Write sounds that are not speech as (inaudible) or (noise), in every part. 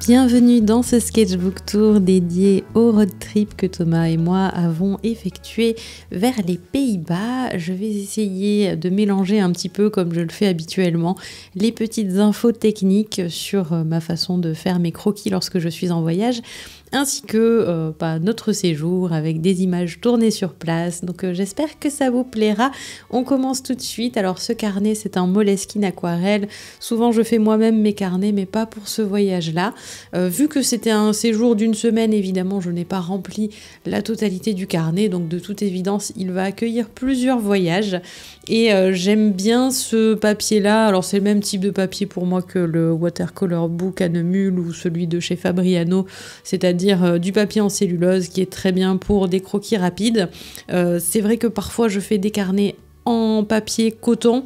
Bienvenue dans ce sketchbook tour dédié au road trip que Thomas et moi avons effectué vers les Pays-Bas. Je vais essayer de mélanger un petit peu, comme je le fais habituellement, les petites infos techniques sur ma façon de faire mes croquis lorsque je suis en voyage ainsi que euh, bah, notre séjour avec des images tournées sur place. Donc euh, j'espère que ça vous plaira. On commence tout de suite. Alors ce carnet, c'est un Moleskine aquarelle. Souvent, je fais moi-même mes carnets, mais pas pour ce voyage-là. Euh, vu que c'était un séjour d'une semaine, évidemment, je n'ai pas rempli la totalité du carnet, donc de toute évidence, il va accueillir plusieurs voyages. Et euh, j'aime bien ce papier-là. Alors, c'est le même type de papier pour moi que le Watercolor Book à ou celui de chez Fabriano, c'est-à-dire euh, du papier en cellulose qui est très bien pour des croquis rapides. Euh, c'est vrai que parfois je fais des carnets en papier coton.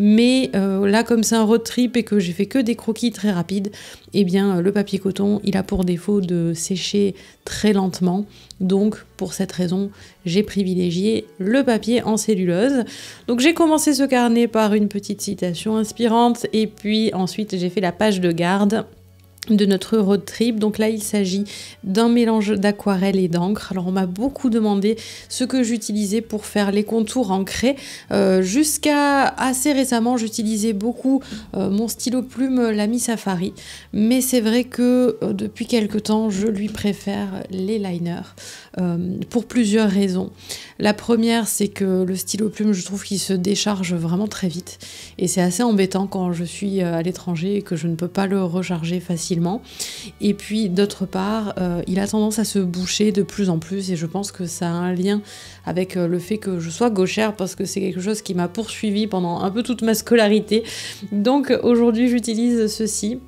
Mais euh, là, comme c'est un road trip et que j'ai fait que des croquis très rapides, et eh bien, euh, le papier coton, il a pour défaut de sécher très lentement. Donc, pour cette raison, j'ai privilégié le papier en cellulose. Donc, j'ai commencé ce carnet par une petite citation inspirante et puis ensuite, j'ai fait la page de garde de notre road trip. Donc là, il s'agit d'un mélange d'aquarelle et d'encre. Alors on m'a beaucoup demandé ce que j'utilisais pour faire les contours ancrés. Euh, jusqu'à assez récemment, j'utilisais beaucoup euh, mon stylo plume euh, Lamy Safari. Mais c'est vrai que depuis quelques temps, je lui préfère les liners pour plusieurs raisons. La première, c'est que le stylo plume, je trouve qu'il se décharge vraiment très vite. Et c'est assez embêtant quand je suis à l'étranger et que je ne peux pas le recharger facilement et puis d'autre part, euh, il a tendance à se boucher de plus en plus et je pense que ça a un lien avec euh, le fait que je sois gauchère parce que c'est quelque chose qui m'a poursuivi pendant un peu toute ma scolarité. Donc aujourd'hui j'utilise ceci.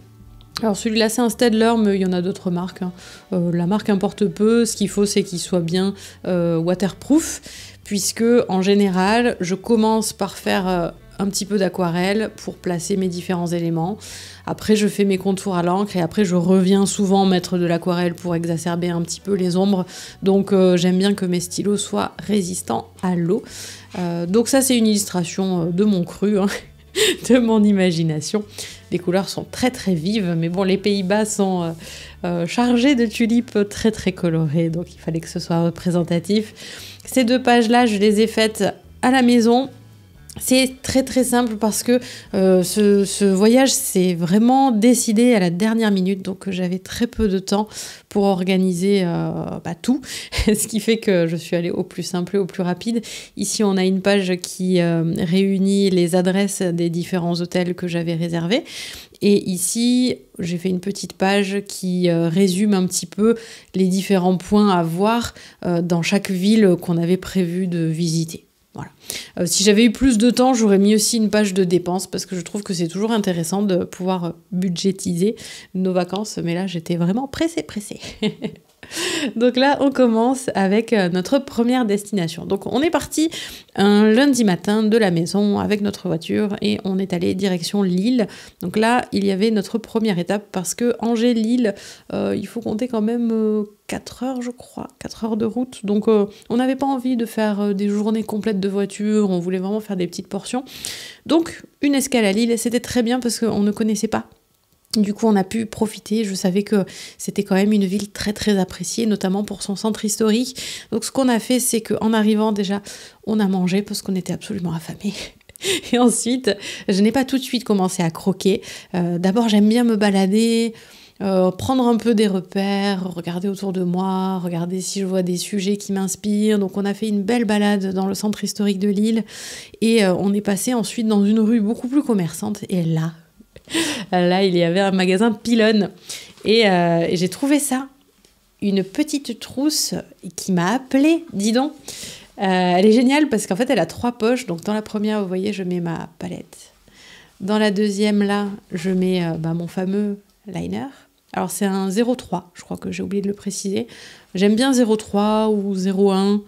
Alors celui-là c'est un Staedtler, mais il y en a d'autres marques. Hein. Euh, la marque importe peu, ce qu'il faut c'est qu'il soit bien waterproof, puisque en général je commence par faire un petit peu d'aquarelle pour placer mes différents éléments. Après, je fais mes contours à l'encre et après, je reviens souvent mettre de l'aquarelle pour exacerber un petit peu les ombres. Donc, euh, j'aime bien que mes stylos soient résistants à l'eau. Euh, donc, ça, c'est une illustration euh, de mon cru. Hein, (laughs) de mon imagination. Les couleurs sont très très vives, mais bon, les Pays-Bas sont chargés de tulipes très très colorées, donc il fallait que ce soit représentatif. Ces deux pages-là, je les ai faites à la maison c'est très très simple parce que euh, ce, voyage s'est vraiment décidé à la dernière minute, donc euh, j'avais très peu de temps pour organiser euh, bah, tout, (laughs) ce qui fait que je suis allée au plus simple et au plus rapide. Ici on a une page qui réunit les adresses des différents hôtels que j'avais réservés. Et ici, j'ai fait une petite page qui résume un petit peu les différents points à voir dans chaque ville qu'on avait prévu de visiter. Voilà. Euh, si j'avais eu plus de temps, j'aurais mis aussi une page de dépenses parce que je trouve que c'est toujours intéressant de pouvoir euh, budgétiser nos vacances. Mais là, j'étais vraiment pressée, pressée. (laughs) (laughs) Donc là, on commence avec euh, notre première destination. Donc on est parti un lundi matin de la maison avec notre voiture et on est allé direction Lille. Donc là, il y avait notre première étape parce que Angers-Lille, euh, il faut compter quand même... 4 euh, heures, je crois, 4 heures de route. Donc, on n'avait pas envie de faire des journées complètes de voiture, on voulait vraiment faire des petites portions. Donc, une escale à Lille, c'était très bien parce qu'on ne connaissait pas du coup, on a pu profiter. Je savais que c'était quand même une ville très très appréciée, notamment pour son centre historique. Donc, ce qu'on a fait, c'est qu'en arrivant déjà, on a mangé parce qu'on était absolument affamés. (laughs) Et ensuite, je n'ai pas tout de suite commencé à croquer. Euh, d'abord, j'aime bien me balader. Euh, prendre un peu des repères, regarder autour de moi, regarder si je vois des sujets qui m'inspirent. Donc on a fait une belle balade dans le centre historique de Lille et euh, on est passé ensuite dans une rue beaucoup plus commerçante et là, euh, là, il y avait un magasin pylône. Euh, et, j'ai trouvé ça, une petite trousse qui m'a appelée, dis donc. Euh, elle est géniale parce qu'en fait, elle a trois poches. Donc, dans la première, vous voyez, je mets ma palette. Dans la deuxième, là, je mets bah, mon fameux liner. Alors, c'est un 0,3, je crois que j'ai oublié de le préciser. J'aime bien 0,3 ou 0,1.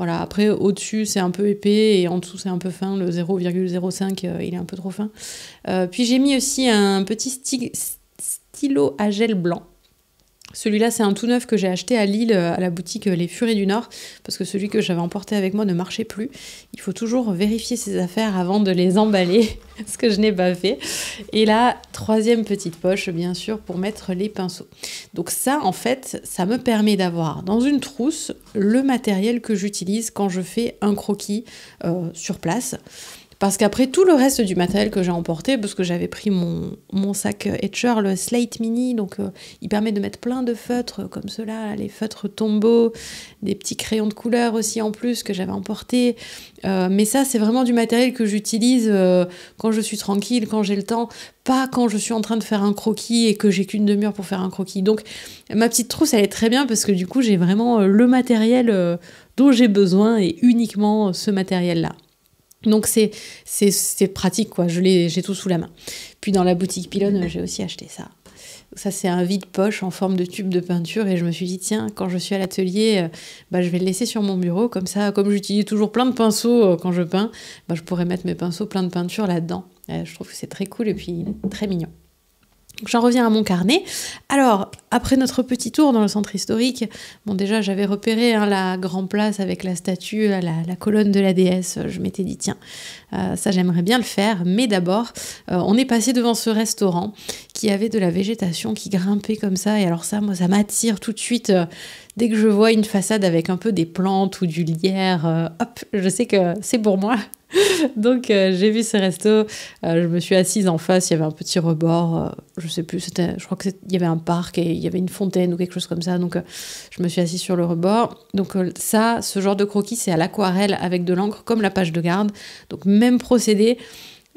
Voilà, après, au-dessus, c'est un peu épais et en dessous, c'est un peu fin. Le 0,05, euh, il est un peu trop fin. Euh, puis j'ai mis aussi un petit stylo à gel blanc celui-là, c'est un tout neuf que j'ai acheté à Lille, euh, à la boutique euh, Les Furies du Nord, parce que celui que j'avais emporté avec moi ne marchait plus. Il faut toujours vérifier ses affaires avant de les emballer, (laughs) ce que je n'ai pas fait. Et là, troisième petite poche, bien sûr, pour mettre les pinceaux. Donc ça, en fait, ça me permet d'avoir dans une trousse le matériel que j'utilise quand je fais un croquis euh, sur place. Parce qu'après tout le reste du matériel que j'ai emporté, parce que j'avais pris mon, sac euh, Etcher, le Slate Mini, donc euh, il permet de mettre plein de feutres euh, comme cela, les feutres tombeaux, des petits crayons de couleur aussi en plus que j'avais emporté. mais ça, c'est vraiment du matériel que j'utilise quand je suis tranquille, quand j'ai le temps, pas quand je suis en train de faire un croquis et que j'ai qu'une demi-heure pour faire un croquis. Donc ma petite trousse, elle est très bien parce que du coup, j'ai vraiment le matériel dont j'ai besoin et uniquement ce matériel-là. Donc c'est c'est pratique quoi, je j'ai tout sous la main. Puis dans la boutique Pylone, (laughs) j'ai aussi acheté ça. Ça c'est un vide poche en forme de tube de peinture et je me suis dit tiens quand je suis à l'atelier, euh, bah, je vais le laisser sur mon bureau comme ça comme j'utilise toujours plein de pinceaux euh, quand je peins, bah, je pourrais mettre mes pinceaux plein de peinture là-dedans. Euh, je trouve que c'est très cool et puis très mignon. J'en reviens à mon carnet. Alors, après notre petit tour dans le centre historique, bon déjà j'avais repéré hein, la grand place avec la statue, euh, la, la, colonne de la déesse, je m'étais dit tiens, euh, ça j'aimerais bien le faire, mais d'abord euh, on est passé devant ce restaurant qui avait de la végétation qui grimpait comme ça, et alors ça moi ça m'attire tout de suite, dès que je vois une façade avec un peu des plantes ou du lierre, hop, je sais que c'est pour moi, (laughs) Donc euh, j'ai vu ce resto, euh, je me suis assise en face, il y avait un petit rebord, euh, je sais plus, c'était, je crois qu'il y avait un parc et il y avait une fontaine ou quelque chose comme ça, donc je me suis assise sur le rebord. Donc ça, ce genre de croquis, c'est à l'aquarelle avec de l'encre comme la page de garde. Donc même procédé,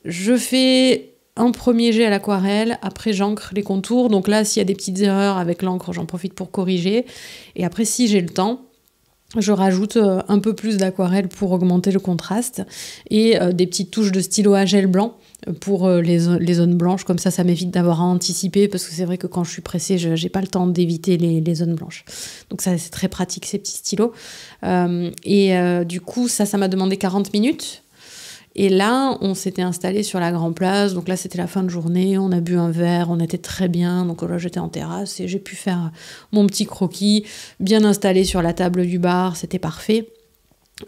je fais un premier jet à l'aquarelle, après j'encre les contours, donc là s'il y a des petites erreurs avec l'encre, j'en profite pour corriger, et après si j'ai le temps, je rajoute euh, un peu plus d'aquarelle pour augmenter le contraste et euh, des petites touches de stylo à gel blanc pour euh, les, zones blanches. Comme ça, ça m'évite d'avoir à anticiper parce que c'est vrai que quand je suis pressée, je n'ai pas le temps d'éviter les, zones blanches. Donc ça, c'est très pratique ces petits stylos. et du coup, ça, ça m'a demandé 40 minutes. Et là, on s'était installé sur la grande Place. Donc là, c'était la fin de journée. On a bu un verre. On était très bien. Donc là, j'étais en terrasse et j'ai pu faire mon petit croquis bien installé sur la table du bar. C'était parfait.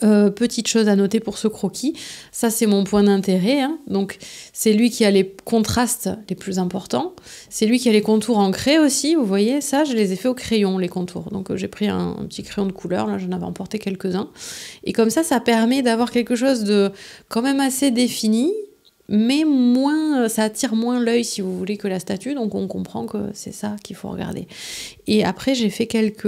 Euh, petite chose à noter pour ce croquis, ça c'est mon point d'intérêt. Hein. Donc c'est lui qui a les contrastes les plus importants. C'est lui qui a les contours en aussi. Vous voyez, ça je les ai fait au crayon les contours. Donc euh, j'ai pris un, un, petit crayon de couleur. Là j'en avais emporté quelques-uns. Et comme ça, ça permet d'avoir quelque chose de quand même assez défini, mais moins, euh, ça attire moins l'œil si vous voulez que la statue. Donc on comprend que c'est ça qu'il faut regarder. Et après j'ai fait quelques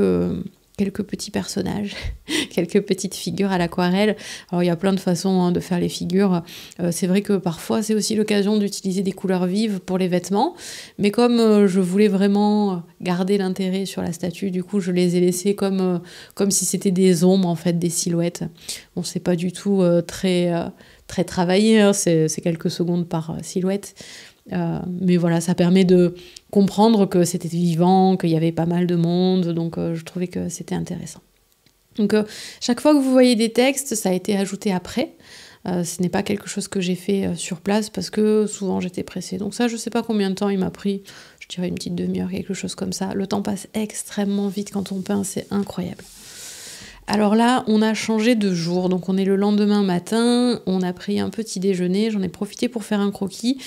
quelques petits personnages, (laughs) quelques petites figures à l'aquarelle. Alors il y a plein de façons hein, de faire les figures. Euh, c'est vrai que parfois c'est aussi l'occasion d'utiliser des couleurs vives pour les vêtements, mais comme euh, je voulais vraiment garder l'intérêt sur la statue, du coup je les ai laissées comme, euh, comme si c'était des ombres en fait, des silhouettes. Bon c'est pas du tout très très travaillé, hein. c'est quelques secondes par silhouette, euh, mais voilà, ça permet de comprendre que c'était vivant, qu'il y avait pas mal de monde, donc euh, je trouvais que c'était intéressant. Donc euh, chaque fois que vous voyez des textes, ça a été ajouté après. ce n'est pas quelque chose que j'ai fait sur place parce que souvent j'étais pressée. Donc ça, je ne sais pas combien de temps il m'a pris. Je dirais une petite demi-heure, quelque chose comme ça. Le temps passe extrêmement vite quand on peint, c'est incroyable. Alors là, on a changé de jour, donc on est le lendemain matin, on a pris un petit déjeuner, j'en ai profité pour faire un croquis.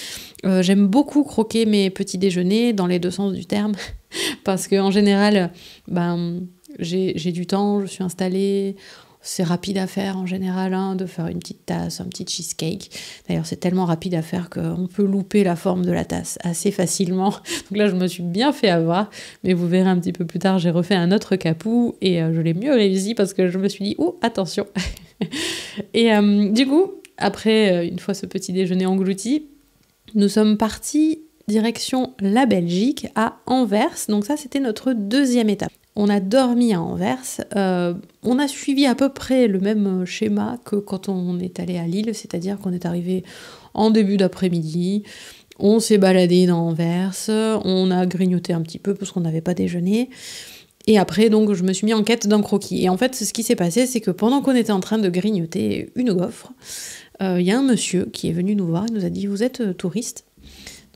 Euh, j'aime beaucoup croquer mes petits déjeuners dans les deux sens du terme, (laughs) parce qu'en général, ben, j'ai du temps, je suis installée, c'est rapide à faire en général, hein, de faire une petite tasse, un petit cheesecake. D'ailleurs, c'est tellement rapide à faire qu'on peut louper la forme de la tasse assez facilement. (laughs) Donc là, je me suis bien fait avoir, mais vous verrez un petit peu plus tard, j'ai refait un autre capou et euh, je l'ai mieux réussi parce que je me suis dit, oh, attention. (laughs) et euh, du coup, après, euh, une fois ce petit déjeuner englouti, nous sommes partis direction la Belgique à Anvers. Donc ça, c'était notre deuxième étape on a dormi à Anvers, euh, on a suivi à peu près le même schéma que quand on est allé à Lille, c'est-à-dire qu'on est arrivé en début d'après-midi, on s'est baladé dans Anvers, on a grignoté un petit peu parce qu'on n'avait pas déjeuné. Et après, donc, je me suis mis en quête d'un croquis. Et en fait, ce qui s'est passé, c'est que pendant qu'on était en train de grignoter une gaufre, euh, il y a un monsieur qui est venu nous voir et nous a dit Vous êtes euh, touriste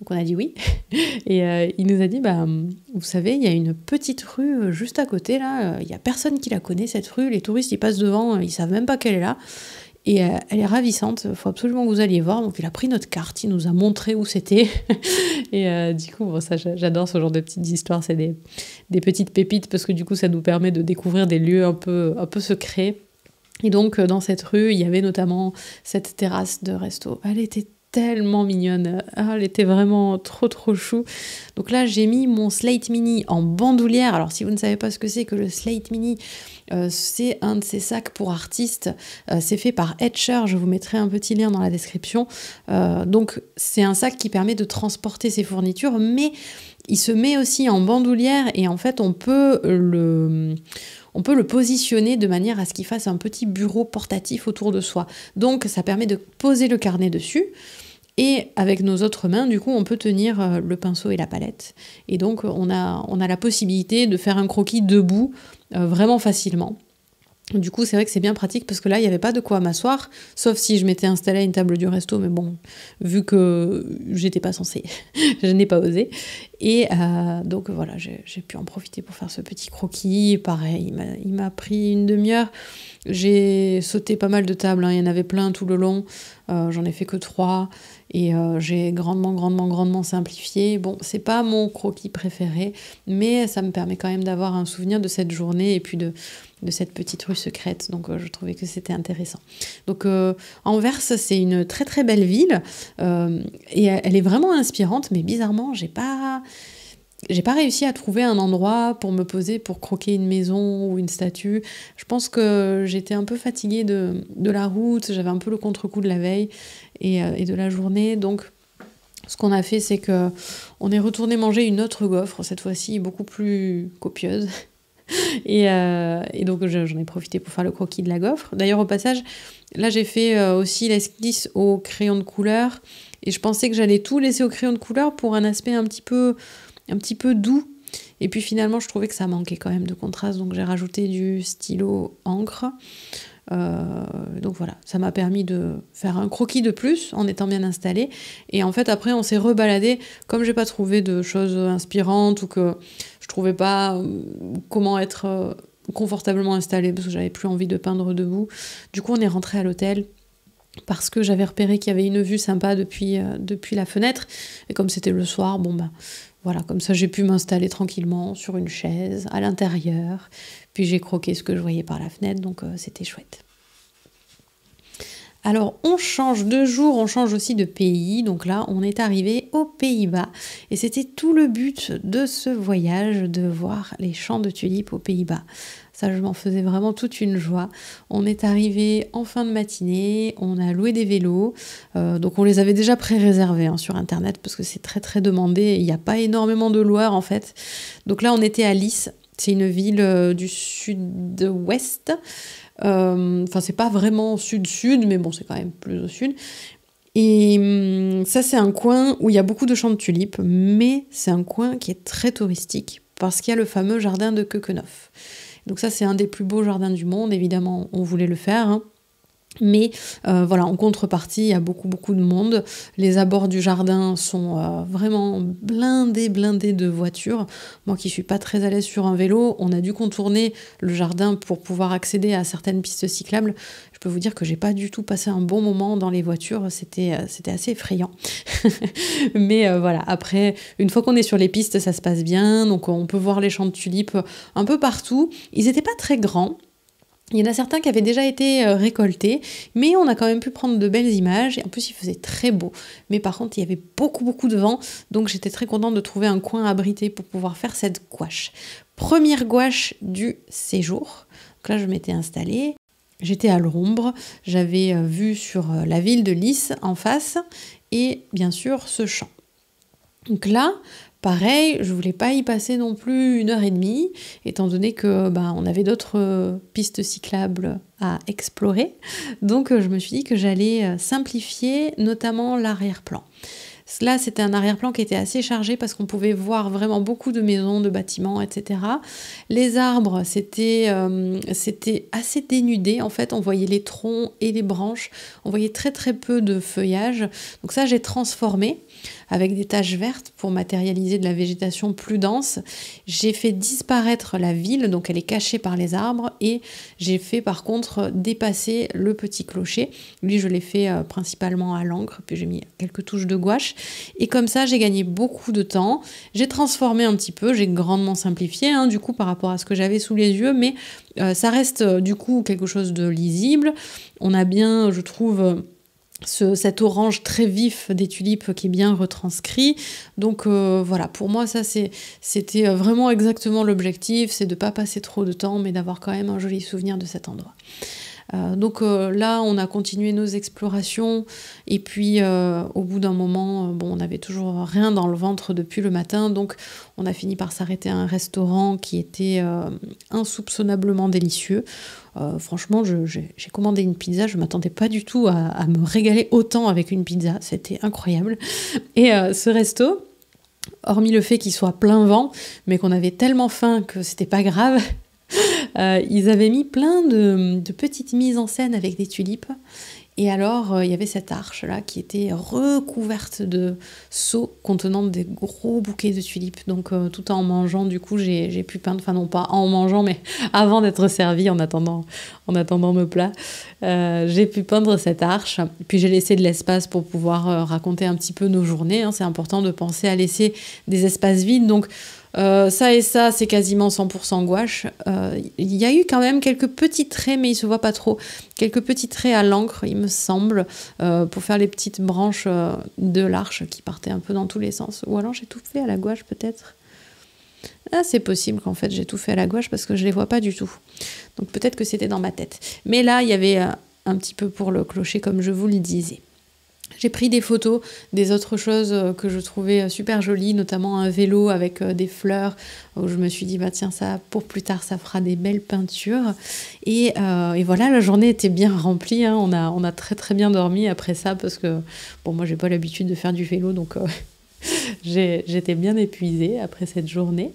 donc on a dit oui. (laughs) Et euh, il nous a dit, bah, vous savez, il y a une petite rue euh, juste à côté, là. Euh, il n'y a personne qui la connaît, cette rue. Les touristes, ils passent devant, ils savent même pas qu'elle est là. Et elle est ravissante, il faut absolument que vous alliez voir. Donc il a pris notre carte, il nous a montré où c'était. (laughs) et du coup, ça, j'adore ce genre de petites histoires, c'est des, petites pépites parce que du coup, ça nous permet de découvrir des lieux un peu, un peu secrets. Et donc, dans cette rue, il y avait notamment cette terrasse de resto. Elle était tellement mignonne. Ah, elle était vraiment trop trop chou. Donc là, j'ai mis mon Slate Mini en bandoulière. Alors si vous ne savez pas ce que c'est que le Slate Mini, euh, c'est un de ces sacs pour artistes. Euh, c'est fait par Etcher. Je vous mettrai un petit lien dans la description. Euh, donc c'est un sac qui permet de transporter ses fournitures, mais il se met aussi en bandoulière et en fait on peut le on peut le positionner de manière à ce qu'il fasse un petit bureau portatif autour de soi. Donc ça permet de poser le carnet dessus. Et avec nos autres mains, du coup, on peut tenir euh, le pinceau et la palette. Et donc, on a, on a la possibilité de faire un croquis debout euh, vraiment facilement. Du coup, c'est vrai que c'est bien pratique parce que là, il n'y avait pas de quoi m'asseoir, sauf si je m'étais installée à une table du resto, mais bon, vu que j'étais pas censée, (laughs) je n'ai pas osé. Et euh, donc voilà, j'ai pu en profiter pour faire ce petit croquis. Pareil, il m'a pris une demi-heure. J'ai sauté pas mal de tables, hein. il y en avait plein tout le long, euh, j'en ai fait que trois. Et euh, j'ai grandement, grandement, grandement simplifié. Bon, c'est pas mon croquis préféré, mais ça me permet quand même d'avoir un souvenir de cette journée et puis de, cette petite rue secrète. Donc euh, je trouvais que c'était intéressant. Donc euh, Anvers, c'est une très très belle ville et elle est vraiment inspirante, mais bizarrement, j'ai pas j'ai pas réussi à trouver un endroit pour me poser, pour croquer une maison ou une statue. Je pense que j'étais un peu fatiguée de, de la route, j'avais un peu le contre-coup de la veille euh, et, de la journée. Donc, ce qu'on a fait, c'est que on est retourné manger une autre gaufre, cette fois-ci beaucoup plus copieuse. (laughs) Euh, et, donc j'en ai profité pour faire le croquis de la gaufre. D'ailleurs, au passage, là j'ai fait euh, aussi l'esquisse au crayon de couleur. Et je pensais que j'allais tout laisser au crayon de couleur pour un aspect un petit peu, un petit peu doux. Et puis finalement, je trouvais que ça manquait quand même de contraste, donc j'ai rajouté du stylo encre. Euh, donc voilà, ça m'a permis de faire un croquis de plus en étant bien installé. Et en fait, après, on s'est rebaladé. Comme j'ai pas trouvé de choses inspirantes ou que je trouvais pas euh, comment être euh, confortablement installé, parce que j'avais plus envie de peindre debout. Du coup, on est rentré à l'hôtel parce que j'avais repéré qu'il y avait une vue sympa depuis, depuis la fenêtre. Et comme c'était le soir, bon bah voilà, comme ça j'ai pu m'installer tranquillement sur une chaise à l'intérieur, puis j'ai croqué ce que je voyais par la fenêtre, donc euh, c'était chouette. Alors on change de jour, on change aussi de pays. Donc là, on est arrivé aux Pays-Bas. Et c'était tout le but de ce voyage, de voir les champs de tulipes aux Pays-Bas. Ça, je m'en faisais vraiment toute une joie. On est arrivé en fin de matinée, on a loué des vélos. Euh, donc on les avait déjà pré-réservés hein, sur Internet parce que c'est très très demandé. Il n'y a pas énormément de loueurs en fait. Donc là, on était à Lys c'est une ville euh, du sud-ouest. Euh, enfin, c'est pas vraiment sud-sud, mais bon, c'est quand même plus au sud. Et hum, ça, c'est un coin où il y a beaucoup de champs de tulipes, mais c'est un coin qui est très touristique parce qu'il y a le fameux jardin de Kökenhof. Donc ça, c'est un des plus beaux jardins du monde. Évidemment, on voulait le faire. Hein. Mais euh, voilà, en contrepartie, il y a beaucoup, beaucoup de monde. Les abords du jardin sont euh, vraiment blindés, blindés de voitures. Moi qui suis pas très à l'aise sur un vélo, on a dû contourner le jardin pour pouvoir accéder à certaines pistes cyclables. Je peux vous dire que j'ai pas du tout passé un bon moment dans les voitures. C'était euh, assez effrayant. (laughs) Mais voilà, après, une fois qu'on est sur les pistes, ça se passe bien. Donc on peut voir les champs de tulipes un peu partout. Ils n'étaient pas très grands. Il y en a certains qui avaient déjà été euh, récoltés, mais on a quand même pu prendre de belles images. Et en plus, il faisait très beau. Mais par contre, il y avait beaucoup, beaucoup de vent. Donc, j'étais très contente de trouver un coin abrité pour pouvoir faire cette gouache. Première gouache du séjour. Donc là, je m'étais installée. J'étais à l'ombre, j'avais euh, vu sur euh, la ville de Lys en face et bien sûr ce champ. Donc là, Pareil, je voulais pas y passer non plus une heure et demie, étant donné que ben, on avait d'autres euh, pistes cyclables à explorer. Donc euh, je me suis dit que j'allais euh, simplifier notamment l'arrière-plan. Là, c'était un arrière-plan qui était assez chargé parce qu'on pouvait voir vraiment beaucoup de maisons, de bâtiments, etc. Les arbres, c'était assez dénudé. En fait, on voyait les troncs et les branches. On voyait très très peu de feuillage. Donc ça, j'ai transformé avec des taches vertes pour matérialiser de la végétation plus dense. J'ai fait disparaître la ville, donc elle est cachée par les arbres, et j'ai fait par contre dépasser le petit clocher. Lui, je l'ai fait euh, principalement à l'encre, puis j'ai mis quelques touches de gouache. Et comme ça, j'ai gagné beaucoup de temps. J'ai transformé un petit peu, j'ai grandement simplifié, hein, du coup, par rapport à ce que j'avais sous les yeux, mais euh, ça reste euh, du coup quelque chose de lisible. On a bien, je trouve, ce, cet orange très vif des tulipes qui est bien retranscrit. Donc euh, voilà, pour moi ça c'était euh, vraiment exactement l'objectif, c'est de ne pas passer trop de temps, mais d'avoir quand même un joli souvenir de cet endroit. Euh, donc là, on a continué nos explorations et puis au bout d'un moment, on n'avait toujours rien dans le ventre depuis le matin, donc on a fini par s'arrêter à un restaurant qui était insoupçonnablement délicieux. Euh, franchement, j'ai commandé une pizza, je m'attendais pas du tout à, me régaler autant avec une pizza, c'était incroyable. Et euh, ce resto, hormis le fait qu'il soit plein vent, mais qu'on avait tellement faim que c'était pas grave, (laughs) euh, ils avaient mis plein de, petites mises en scène avec des tulipes. Et alors, euh, il y avait cette arche-là qui était recouverte de seaux contenant des gros bouquets de tulipes. Donc, euh, tout en mangeant, du coup, j'ai pu peindre, enfin non pas en mangeant, mais (laughs) avant d'être servi, en attendant, en attendant mes plats, euh, j'ai pu peindre cette arche. Puis j'ai laissé de l'espace pour pouvoir raconter un petit peu nos journées. Hein. C'est important de penser à laisser des espaces vides. Donc, euh, ça et ça, c'est quasiment 100% gouache. Il euh, y a eu quand même quelques petits traits, mais ils se voient pas trop. Quelques petits traits à l'encre, il me semble, euh, pour faire les petites branches de l'arche qui partaient un peu dans tous les sens. Ou alors j'ai tout fait à la gouache peut-être. Ah, c'est possible qu'en fait j'ai tout fait à la gouache parce que je les vois pas du tout. Donc peut-être que c'était dans ma tête. Mais là, il y avait un petit peu pour le clocher, comme je vous le disais. J'ai pris des photos des autres choses euh, que je trouvais euh, super jolies, notamment un vélo avec euh, des fleurs, où je me suis dit, bah tiens, ça, pour plus tard, ça fera des belles peintures. Et, voilà, la journée était bien remplie, hein. on, a, on a très très bien dormi après ça, parce que, bon, moi, j'ai pas l'habitude de faire du vélo, donc (laughs) J'étais bien épuisée après cette journée.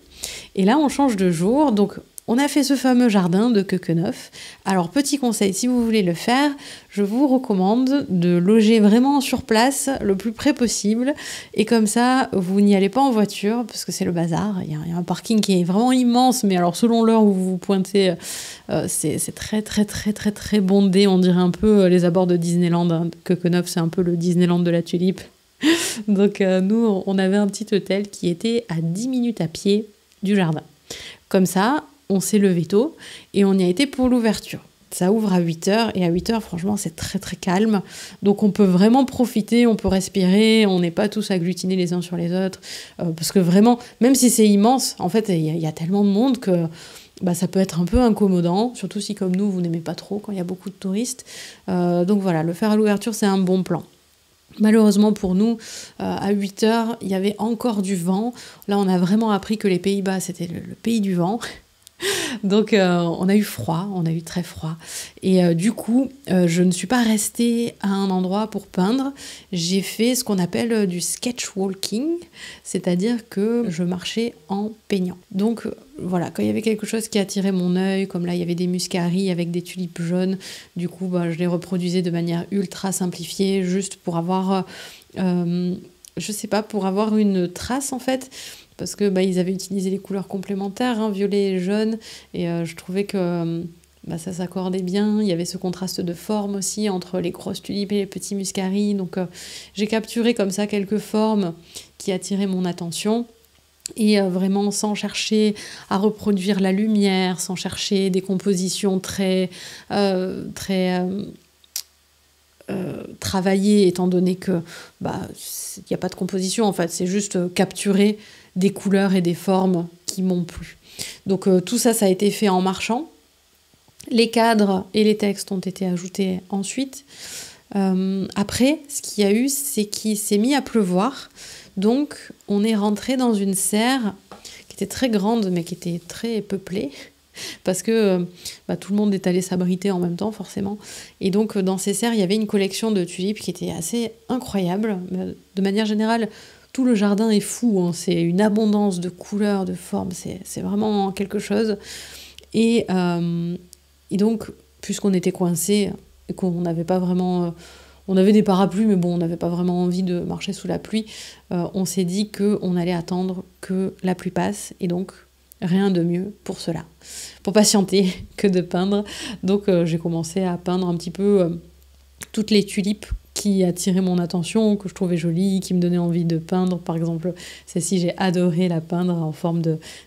Et là, on change de jour. Donc, on a fait ce fameux jardin de Keukenhof. Alors, petit conseil, si vous voulez le faire, je vous recommande de loger vraiment sur place, le plus près possible. Et comme ça, vous n'y allez pas en voiture, parce que c'est le bazar. Il y, a un parking qui est vraiment immense, mais alors, selon l'heure où vous vous pointez, euh, c'est très, très, très, très, très bondé. On dirait un peu euh, les abords de Disneyland. Hein. Keukenhof, c'est un peu le Disneyland de la tulipe. (laughs) Donc euh, nous, on avait un petit hôtel qui était à 10 minutes à pied du jardin. Comme ça, on s'est levé tôt et on y a été pour l'ouverture. Ça ouvre à 8 h et à 8 h franchement, c'est très très calme. Donc on peut vraiment profiter, on peut respirer, on n'est pas tous agglutinés les uns sur les autres. Euh, parce que vraiment, même si c'est immense, en fait, il y, a tellement de monde que bah, ça peut être un peu incommodant, surtout si, comme nous, vous n'aimez pas trop quand il y a beaucoup de touristes. Euh, donc voilà, le faire à l'ouverture, c'est un bon plan. Malheureusement pour nous, euh, à 8 heures, il y avait encore du vent. Là, on a vraiment appris que les Pays-Bas, c'était le, pays du vent. (laughs) Donc euh, on a eu froid, on a eu très froid. Et euh, du coup, euh, je ne suis pas restée à un endroit pour peindre. J'ai fait ce qu'on appelle du sketch walking, c'est-à-dire que je marchais en peignant. Donc voilà, quand il y avait quelque chose qui attirait mon œil, comme là il y avait des muscaries avec des tulipes jaunes, du coup bah, je les reproduisais de manière ultra simplifiée, juste pour avoir, je sais pas, pour avoir une trace en fait parce que bah, ils avaient utilisé les couleurs complémentaires, hein, violet et jaune, et euh, je trouvais que euh, bah, ça s'accordait bien. Il y avait ce contraste de forme aussi entre les grosses tulipes et les petits muscaris. Donc euh, j'ai capturé comme ça quelques formes qui attiraient mon attention. Et vraiment sans chercher à reproduire la lumière, sans chercher des compositions très, très travaillées, étant donné que bah, il n'y a pas de composition en fait, c'est juste capturer des couleurs et des formes qui m'ont plu. Donc euh, tout ça, ça a été fait en marchant. Les cadres et les textes ont été ajoutés ensuite. Euh, après, ce qu'il y a eu, c'est qu'il s'est mis à pleuvoir. Donc on est rentré dans une serre qui était très grande mais qui était très peuplée (laughs) parce que euh, bah, tout le monde est allé s'abriter en même temps, forcément. Et donc, dans ces serres, il y avait une collection de tulipes qui était assez incroyable. De manière générale, le jardin est fou, hein. c'est une abondance de couleurs, de formes, c'est vraiment quelque chose. Euh, et, donc, puisqu'on était coincé, et qu'on n'avait pas vraiment... Euh, on avait des parapluies, mais bon, on n'avait pas vraiment envie de marcher sous la pluie. Euh, on s'est dit qu'on allait attendre que la pluie passe, et donc rien de mieux pour cela, pour patienter (laughs) que de peindre. Donc j'ai commencé à peindre un petit peu toutes les tulipes qui attirait mon attention, que je trouvais jolie, qui me donnait envie de peindre. Par exemple, celle-ci, j'ai adoré la peindre en forme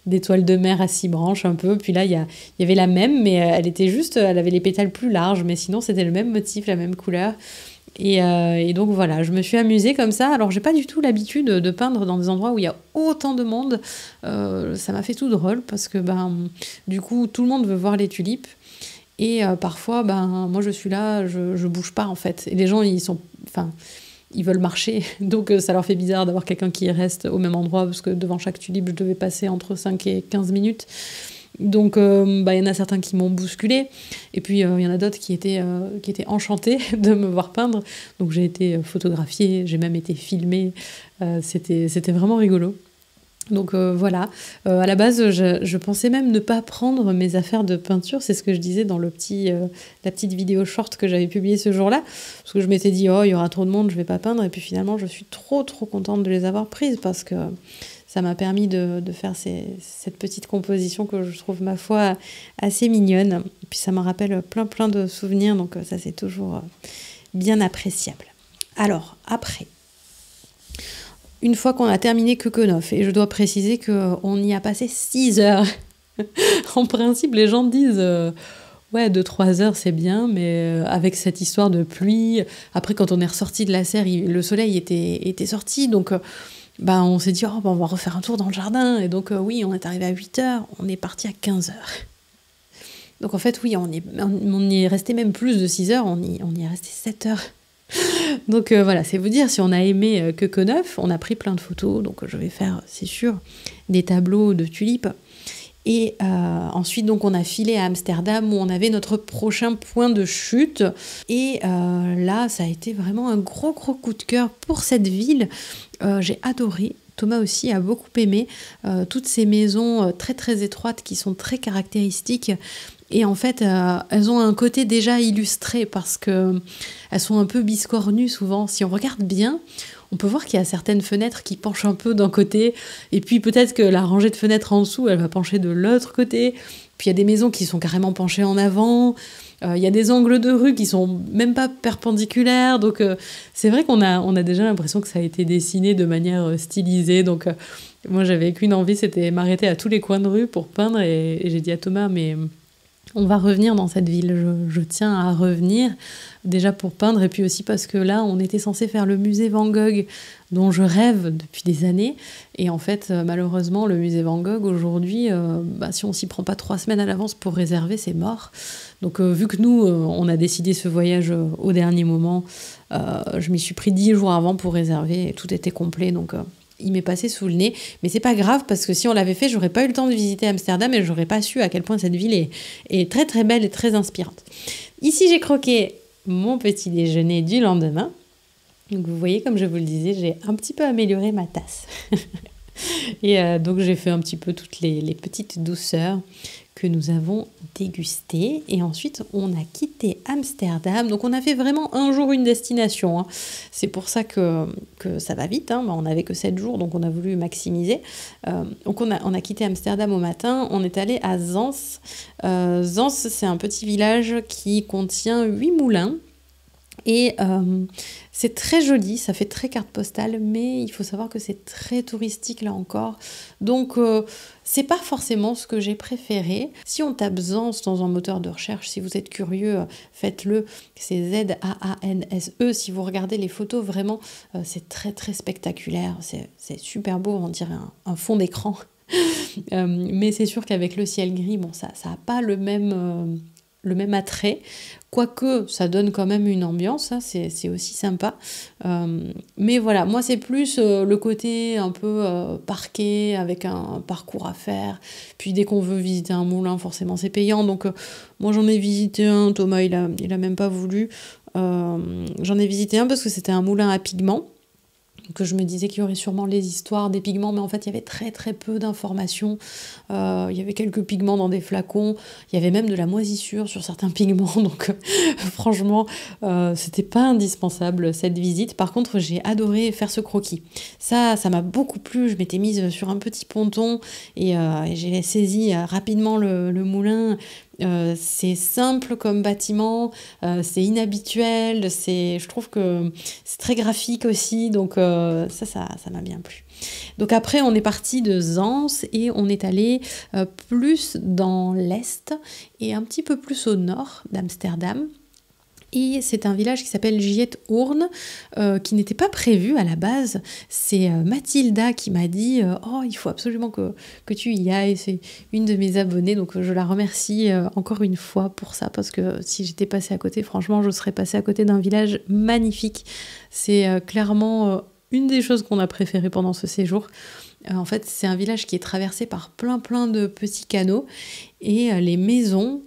d'étoile de, mer à six branches un peu. Puis là, il y, y, avait la même, mais euh, elle était juste, elle avait les pétales plus larges, mais sinon c'était le même motif, la même couleur. Euh, et, donc voilà, je me suis amusée comme ça. Alors j'ai pas du tout l'habitude de peindre dans des endroits où il y a autant de monde. Euh, ça m'a fait tout drôle parce que ben, du coup tout le monde veut voir les tulipes. Et euh, parfois, ben, moi je suis là, je, je bouge pas en fait. Et les gens, ils sont. Enfin, ils veulent marcher. (laughs) Donc euh, ça leur fait bizarre d'avoir quelqu'un qui reste au même endroit, parce que devant chaque tulipe, je devais passer entre 5 et 15 minutes. Donc, euh, ben, il y en a certains qui m'ont bousculé, et puis il y en a d'autres qui, étaient, qui étaient enchantés (laughs) de me voir peindre. Donc, j'ai été photographiée, j'ai même été filmée. C'était vraiment rigolo. Donc euh, voilà, euh, à la base, je, pensais même ne pas prendre mes affaires de peinture, c'est ce que je disais dans le petit, euh, la petite vidéo short que j'avais publiée ce jour-là, parce que je m'étais dit, oh, il y aura trop de monde, je ne vais pas peindre, et puis finalement, je suis trop, trop contente de les avoir prises, parce que ça m'a permis de, faire cette petite composition que je trouve, ma foi, assez mignonne, et puis ça me rappelle plein, plein de souvenirs, donc ça, c'est toujours bien appréciable. Alors, après, une fois qu'on a terminé Kukunov. Et je dois préciser qu'on euh, y a passé 6 heures. (laughs) en principe, les gens disent euh, Ouais, 2-3 heures, c'est bien, mais euh, avec cette histoire de pluie. Après, quand on est ressorti de la serre, le soleil était, était sorti. Donc. Bah, on s'est dit, oh, ben, on va refaire un tour dans le jardin. Et donc, oui, on est arrivé à 8 heures, on est parti à 15 heures. Donc, en fait, oui, on, est, on, y est resté même plus de 6 heures, on y, on y est resté 7 heures donc euh, voilà, c'est vous dire, si on a aimé euh, que que neuf, on a pris plein de photos, donc euh, je vais faire, c'est sûr, des tableaux de tulipes. Et ensuite, donc, on a filé à Amsterdam où on avait notre prochain point de chute. Et là, ça a été vraiment un gros, gros coup de cœur pour cette ville. J'ai adoré. Thomas aussi a beaucoup aimé toutes ces maisons très très étroites qui sont très caractéristiques et en fait, euh, elles ont un côté déjà illustré parce que elles sont un peu biscornues souvent. Si on regarde bien, on peut voir qu'il y a certaines fenêtres qui penchent un peu d'un côté, et puis peut-être que la rangée de fenêtres en dessous, elle va pencher de l'autre côté. Puis il y a des maisons qui sont carrément penchées en avant. Euh, il y a des angles de rue qui sont même pas perpendiculaires. Donc euh, c'est vrai qu'on a, on a déjà l'impression que ça a été dessiné de manière stylisée. Donc moi j'avais qu'une envie, c'était m'arrêter à tous les coins de rue pour peindre. et j'ai dit à Thomas, mais on va revenir dans cette ville, je, tiens à revenir, déjà pour peindre, et puis aussi parce que là, on était censé faire le musée Van Gogh, dont je rêve depuis des années. Et en fait, euh, malheureusement, le musée Van Gogh, aujourd'hui, euh, bah, si on s'y prend pas trois semaines à l'avance pour réserver, c'est mort. Donc, euh, vu que nous, on a décidé ce voyage au dernier moment, je m'y suis pris dix jours avant pour réserver, et tout était complet, donc il m'est passé sous le nez. Mais c'est pas grave parce que si on l'avait fait, j'aurais pas eu le temps de visiter Amsterdam et j'aurais pas su à quel point cette ville est, est très très belle et très inspirante. Ici, j'ai croqué mon petit déjeuner du lendemain. Donc vous voyez, comme je vous le disais, j'ai un petit peu amélioré ma tasse. (laughs) (laughs) Et euh, donc j'ai fait un petit peu toutes les, petites douceurs que nous avons dégustées. Et ensuite on a quitté Amsterdam. Donc on a fait vraiment un jour une destination. Hein. C'est pour ça que, ça va vite. Hein. Bah, on n'avait que 7 jours, donc on a voulu maximiser. Euh, donc on a, quitté Amsterdam au matin. On est allé à Zans. Euh, Zans, c'est un petit village qui contient 8 moulins. Et euh, c'est très joli, ça fait très carte postale, mais il faut savoir que c'est très touristique là encore. Donc euh, c'est pas forcément ce que j'ai préféré. Si on tape dans un moteur de recherche, si vous êtes curieux, faites-le. C'est Z-A-A-N-S-E. Si vous regardez les photos, vraiment, euh, c'est très très spectaculaire. C'est super beau, on dirait un, fond d'écran. (laughs) mais c'est sûr qu'avec le ciel gris, bon, ça n'a pas le même le même attrait, quoique ça donne quand même une ambiance, hein, c'est aussi sympa. Euh, mais voilà, moi c'est plus euh, le côté un peu euh, parqué, avec un, parcours à faire. Puis dès qu'on veut visiter un moulin, forcément c'est payant. Donc moi j'en ai visité un, Thomas il a, il a même pas voulu. j'en ai visité un parce que c'était un moulin à pigments que je me disais qu'il y aurait sûrement les histoires des pigments, mais en fait il y avait très très peu d'informations. Euh, il y avait quelques pigments dans des flacons, il y avait même de la moisissure sur certains (laughs) pigments, donc euh, franchement euh, c'était pas indispensable cette visite. Par contre j'ai adoré faire ce croquis. Ça, ça m'a beaucoup plu, je m'étais mise sur un petit ponton et, j'ai saisi rapidement le moulin euh, c'est simple comme bâtiment, euh, c'est inhabituel, c'est, je trouve que c'est très graphique aussi, donc euh, ça, ça, m'a bien plu. Donc après, on est parti de Zans et on est allé plus dans l'est et un petit peu plus au nord d'Amsterdam. Et c'est un village qui s'appelle Giette Ourne, euh, qui n'était pas prévu à la base. C'est euh, Mathilda qui m'a dit euh, Oh, il faut absolument que, que tu y ailles. C'est une de mes abonnées, donc je la remercie encore une fois pour ça, parce que si j'étais passée à côté, franchement, je serais passée à côté d'un village magnifique. C'est clairement une des choses qu'on a préférées pendant ce séjour. en fait, c'est un village qui est traversé par plein plein de petits canaux et les maisons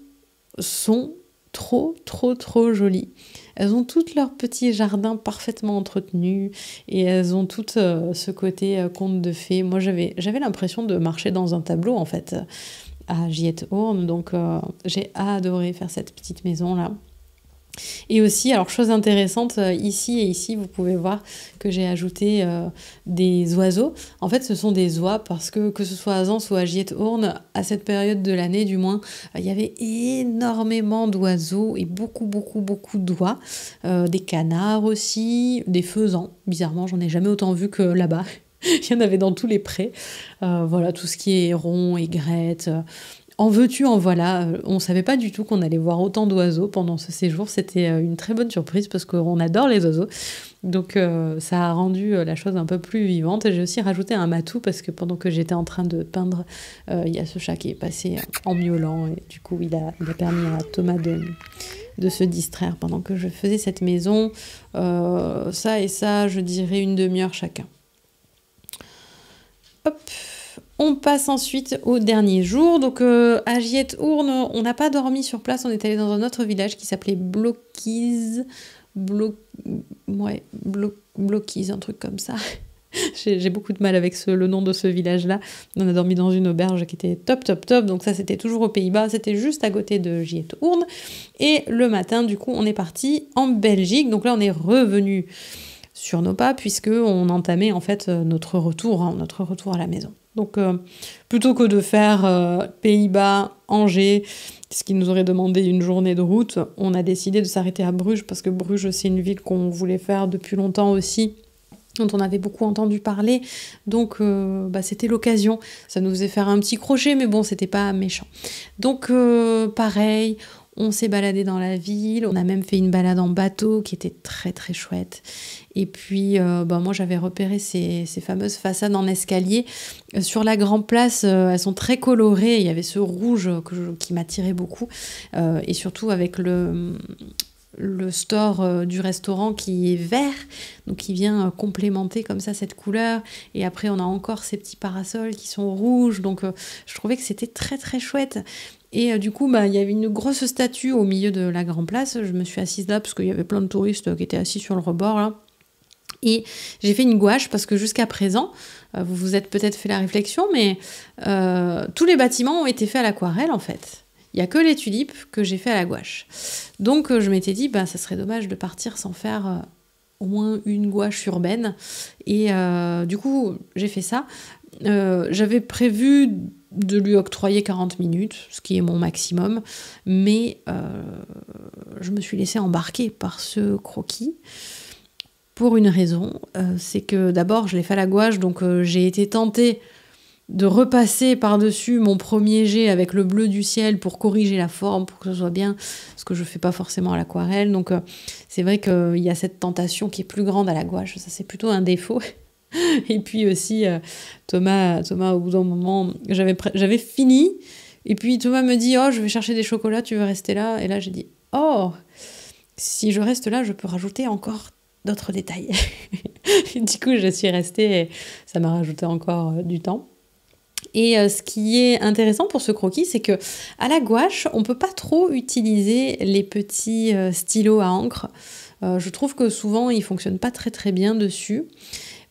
sont trop, trop, trop jolies. Elles ont toutes leurs petits jardins parfaitement entretenus et elles ont toutes euh, ce côté euh, conte de fées. Moi, j'avais, j'avais l'impression de marcher dans un tableau, en fait, à gillette Donc, euh, j'ai adoré faire cette petite maison-là. Et aussi, alors chose intéressante, euh, ici et ici, vous pouvez voir que j'ai ajouté euh, des oiseaux. En fait, ce sont des oies parce que que ce soit à Zans ou à Giethoorn, à cette période de l'année du moins, euh, il y avait énormément d'oiseaux et beaucoup, beaucoup, beaucoup d'oies. des canards aussi, des faisans. Bizarrement, j'en ai jamais autant vu que là-bas. (laughs) il y en avait dans tous les prés. voilà, tout ce qui est rond, aigrette en veux-tu, en voilà. Euh, on ne savait pas du tout qu'on allait voir autant d'oiseaux pendant ce séjour. C'était euh, une très bonne surprise parce qu'on adore les oiseaux. Donc euh, ça a rendu la chose un peu plus vivante. J'ai aussi rajouté un matou parce que pendant que j'étais en train de peindre, il y a ce chat qui est passé en miaulant et du coup il a, permis à Thomas de, se distraire pendant que je faisais cette maison. ça et ça, je dirais une demi-heure chacun. Hop on passe ensuite au dernier jour. Donc à euh, giette on n'a pas dormi sur place, on est allé dans un autre village qui s'appelait Bloquise. Blo... un truc comme ça. (laughs) J'ai beaucoup de mal avec le nom de ce village-là. On a dormi dans une auberge qui était top, top, top. Donc ça, c'était toujours aux Pays-Bas. C'était juste à côté de giette Et le matin, du coup, on est parti en Belgique. Donc là, on est revenu sur nos pas puisque on entamait en fait euh, notre retour, hein, notre retour à la maison. Donc euh, plutôt que de faire euh, Pays-Bas, Angers, ce qui nous aurait demandé une journée de route, on a décidé de s'arrêter à Bruges parce que Bruges c'est une ville qu'on voulait faire depuis longtemps aussi dont on avait beaucoup entendu parler, donc euh, bah, c'était l'occasion. Ça nous faisait faire un petit crochet, mais bon, c'était pas méchant. Donc pareil, on s'est baladé dans la ville, on a même fait une balade en bateau qui était très très chouette. Et puis, euh, bah, moi j'avais repéré ces, fameuses façades en escalier. Euh, sur la Grande Place, euh, elles sont très colorées. Il y avait ce rouge qui m'attirait beaucoup. et surtout avec le, le store du restaurant qui est vert, donc qui vient complémenter comme ça cette couleur. Et après, on a encore ces petits parasols qui sont rouges, donc je trouvais que c'était très très chouette. Et euh, du coup, bah, il y avait une grosse statue au milieu de la Grand Place. Je me suis assise là parce qu'il y avait plein de touristes euh, qui étaient assis sur le rebord Et j'ai fait une gouache parce que jusqu'à présent, euh, vous vous êtes peut-être fait la réflexion, mais tous les bâtiments ont été faits à l'aquarelle en fait. Il n'y a que les tulipes que j'ai fait à la gouache. Donc je m'étais dit, bah, ça serait dommage de partir sans faire au moins une gouache urbaine. Et du coup, j'ai fait ça. Euh, j'avais prévu de lui octroyer 40 minutes, ce qui est mon maximum, mais euh, je me suis laissée embarquer par ce croquis pour une raison, euh, c'est que d'abord je l'ai fait à la gouache, donc j'ai été tentée de repasser par-dessus mon premier jet avec le bleu du ciel pour corriger la forme, pour que ce soit bien, ce que je ne fais pas forcément à l'aquarelle. Donc c'est vrai qu'il y a cette tentation qui est plus grande à la gouache, ça c'est plutôt un défaut. (laughs) (laughs) et puis aussi, euh, Thomas, Thomas, au bout d'un moment, j'avais fini. Et puis Thomas me dit Oh, je vais chercher des chocolats, tu veux rester là Et là, j'ai dit Oh, si je reste là, je peux rajouter encore d'autres détails. (laughs) du coup, je suis restée et ça m'a rajouté encore euh, du temps. Et euh, ce qui est intéressant pour ce croquis, c'est que à la gouache, on peut pas trop utiliser les petits stylos à encre. je trouve que souvent, ils fonctionnent pas très très bien dessus.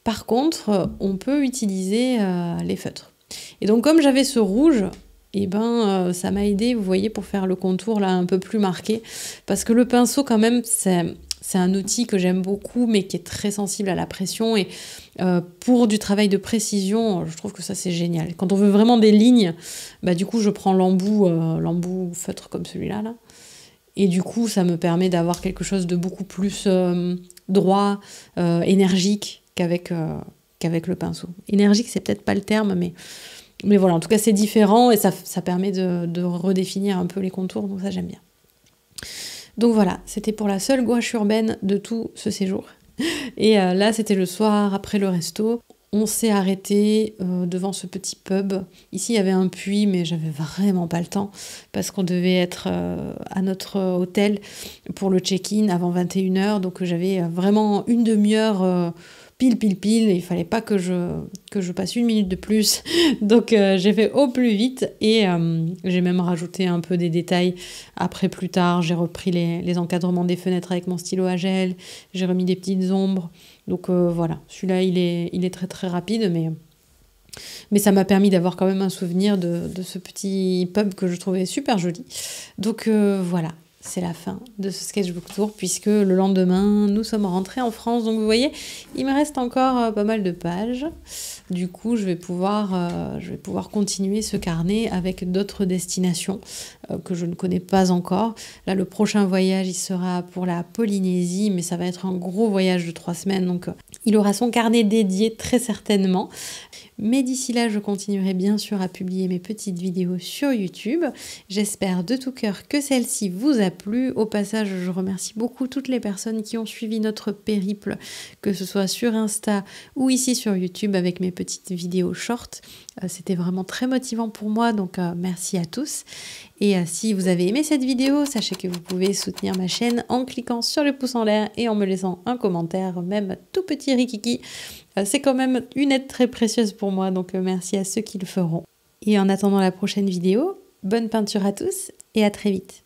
Par contre, euh, on peut utiliser euh, les feutres. Et donc comme j'avais ce rouge, eh ben euh, ça m'a aidé, vous voyez, pour faire le contour là un peu plus marqué. Parce que le pinceau quand même, c'est un outil que j'aime beaucoup, mais qui est très sensible à la pression. Et pour du travail de précision, je trouve que ça c'est génial. Quand on veut vraiment des lignes, bah, du coup je prends l'embout, feutre comme celui-là. Là. Et du coup ça me permet d'avoir quelque chose de beaucoup plus droit, énergique qu'avec euh, qu'avec le pinceau. Énergique, c'est peut-être pas le terme, mais, mais voilà, en tout cas, c'est différent et ça, ça permet de, redéfinir un peu les contours, donc ça, j'aime bien. Donc voilà, c'était pour la seule gouache urbaine de tout ce séjour. Et euh, là, c'était le soir, après le resto. On s'est arrêté euh, devant ce petit pub. Ici, il y avait un puits, mais j'avais vraiment pas le temps parce qu'on devait être à notre hôtel pour le check-in avant 21h. Donc, j'avais vraiment une demi-heure pile, pile, Il fallait pas que je, que je passe une minute de plus. (laughs) Donc euh, j'ai fait au plus vite et euh, j'ai même rajouté un peu des détails après plus tard. J'ai repris les, encadrements des fenêtres avec mon stylo à gel. J'ai remis des petites ombres. Donc euh, voilà, celui-là il est, il est très très rapide mais... Mais ça m'a permis d'avoir quand même un souvenir de, ce petit pub que je trouvais super joli. Donc voilà, c'est la fin de ce sketchbook tour puisque le lendemain nous sommes rentrés en France. Donc vous voyez, il me reste encore euh, pas mal de pages. Du coup, je vais pouvoir, euh, je vais pouvoir continuer ce carnet avec d'autres destinations euh, que je ne connais pas encore. Là, le prochain voyage, il sera pour la Polynésie, mais ça va être un gros voyage de trois semaines. Donc il aura son carnet dédié très certainement. Mais d'ici là, je continuerai bien sûr à publier mes petites vidéos sur YouTube. J'espère de tout cœur que celle-ci vous a plu. Au passage, je remercie beaucoup toutes les personnes qui ont suivi notre périple, que ce soit sur Insta ou ici sur YouTube avec mes petites vidéos short. Euh, c'était vraiment très motivant pour moi, donc euh, merci à tous. Et euh, si vous avez aimé cette vidéo, sachez que vous pouvez soutenir ma chaîne en cliquant sur le pouce en l'air et en me laissant un commentaire, même tout petit rikiki. Euh, c'est quand même une aide très précieuse pour moi, donc euh, merci à ceux qui le feront. Et en attendant la prochaine vidéo, bonne peinture à tous et à très vite.